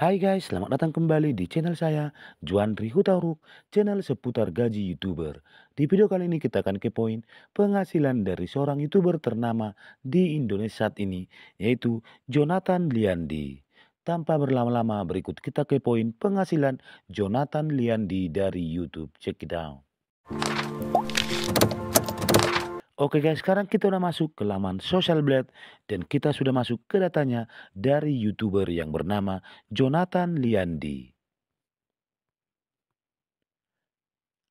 Hai guys, selamat datang kembali di channel saya, Juan Hutauruk, channel seputar gaji YouTuber. Di video kali ini kita akan kepoin penghasilan dari seorang YouTuber ternama di Indonesia saat ini, yaitu Jonathan Liandi. Tanpa berlama-lama, berikut kita kepoin penghasilan Jonathan Liandi dari YouTube. Check it out. Oke guys, sekarang kita udah masuk ke laman Social Blade dan kita sudah masuk ke datanya dari YouTuber yang bernama Jonathan Liandi.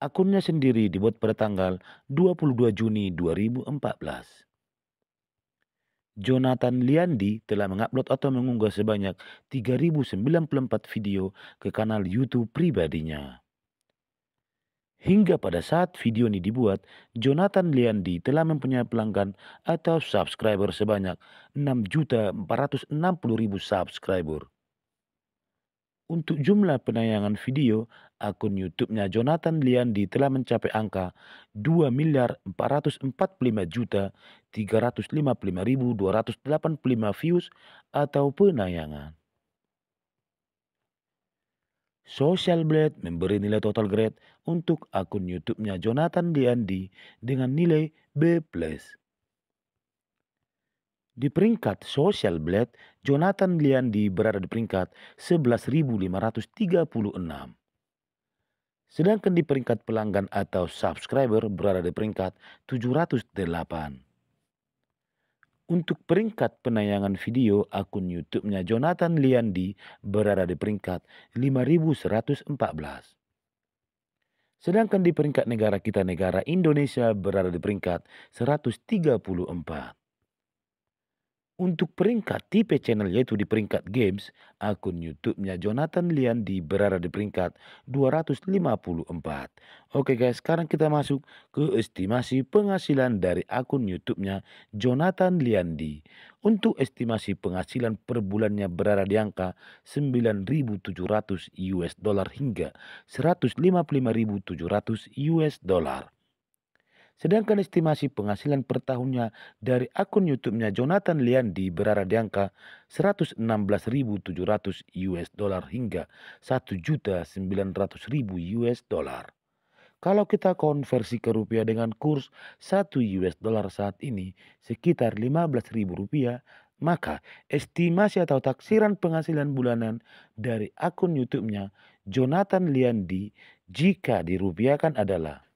Akunnya sendiri dibuat pada tanggal 22 Juni 2014. Jonathan Liandi telah mengupload atau mengunggah sebanyak 3094 video ke kanal YouTube pribadinya. Hingga pada saat video ini dibuat, Jonathan Liandi telah mempunyai pelanggan atau subscriber sebanyak 6.460.000 subscriber. Untuk jumlah penayangan video, akun YouTube-nya Jonathan Liandi telah mencapai angka 2 miliar 445 juta 355.285 views atau penayangan. Social Blade memberi nilai total grade untuk akun YouTube-nya Jonathan Diandi dengan nilai B+. Di peringkat Social Blade, Jonathan Diandi berada di peringkat 11.536. Sedangkan di peringkat pelanggan atau subscriber berada di peringkat 708. Untuk peringkat penayangan video, akun YouTube-nya Jonathan Liandi berada di peringkat 5114. Sedangkan di peringkat negara kita negara Indonesia berada di peringkat 134. Untuk peringkat tipe channel yaitu di peringkat games, akun YouTube-nya Jonathan Lian di berada di peringkat 254. Oke guys, sekarang kita masuk ke estimasi penghasilan dari akun YouTube-nya Jonathan Lian di. Untuk estimasi penghasilan per bulannya berada di angka 9.700 US dollar hingga 155.700 US dollar. Sedangkan estimasi penghasilan per tahunnya dari akun YouTube-nya Jonathan Liandi berada di angka 116.700 US dollar hingga 1.900.000 US dollar. Kalau kita konversi ke rupiah dengan kurs 1 US dollar saat ini sekitar 15.000 rupiah, maka estimasi atau taksiran penghasilan bulanan dari akun YouTube-nya Jonathan Liandi jika dirupiahkan adalah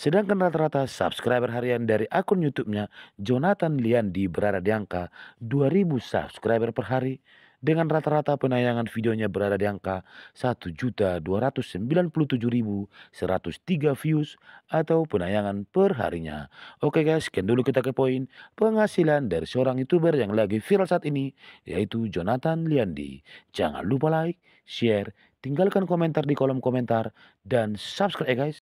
Sedangkan rata-rata subscriber harian dari akun YouTube-nya Jonathan Liandi berada di angka 2000 subscriber per hari dengan rata-rata penayangan videonya berada di angka 1.297.103 views atau penayangan per harinya. Oke guys, sekian dulu kita ke poin penghasilan dari seorang YouTuber yang lagi viral saat ini, yaitu Jonathan Liandi. Jangan lupa like, share, tinggalkan komentar di kolom komentar, dan subscribe ya guys.